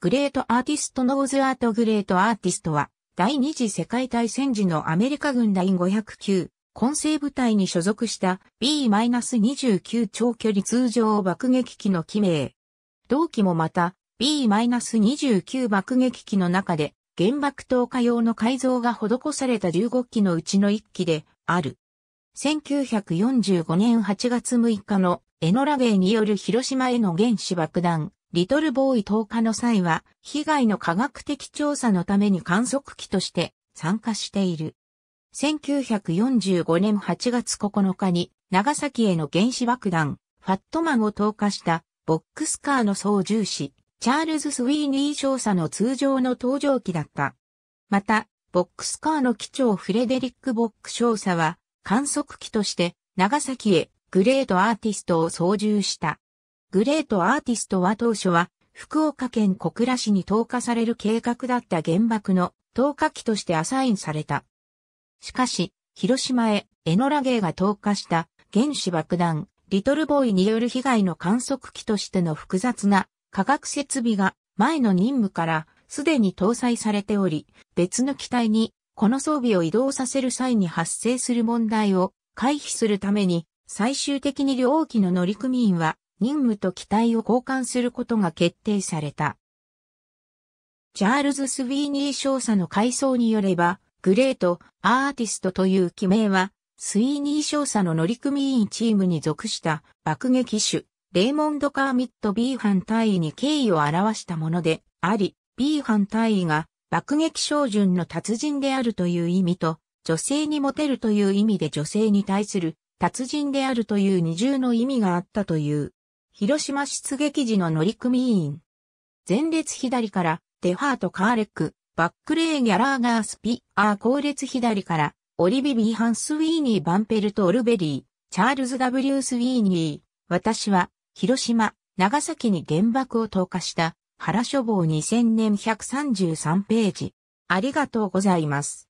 グレートアーティストノーズアートグレートアーティストは、第二次世界大戦時のアメリカ軍第509混成部隊に所属した B-29 長距離通常爆撃機の機名。同機もまた B-29 爆撃機の中で原爆投下用の改造が施された15機のうちの1機である。1945年8月6日のエノラゲーによる広島への原子爆弾リトルボーイ投下の際は、被害の科学的調査のために観測機として参加している。1945年8月9日に、長崎への原子爆弾、ファットマンを投下したボックスカーの操縦士、チャールズ・スウィーニー少佐の通常の搭乗機だった。また、ボックスカーの機長フレデリック・ボック少佐は、観測機として長崎へグレートアーティストを操縦した。グレートアーティストは当初は福岡県小倉市に投下される計画だった原爆の投下機としてアサインされた。しかし、広島へエノラゲーが投下した原子爆弾、リトルボーイによる被害の観測機としての複雑な科学設備が前の任務からすでに搭載されており、別の機体にこの装備を移動させる際に発生する問題を回避するために最終的に両機の乗組員は任務と機体を交換することが決定された。チャールズ・スウィーニー少佐の回想によれば、グレート・アーティストという記名は、スウィーニー少佐の乗組員チームに属した爆撃手、レーモンド・カーミット・ B 班隊尉に敬意を表したものであり、B 班隊尉が爆撃照準の達人であるという意味と、女性にモテるという意味で女性に対する達人であるという二重の意味があったという。広島出撃時の乗組員。前列左から、デハート・カーレック、バックレー・ギャラーガー・スピアー後列左から、オリビビー・ハンス・ウィーニー・バンペルト・オルベリー、チャールズ・ W・ スウィーニー、私は、広島、長崎に原爆を投下した、原書房2000年133ページ。ありがとうございます。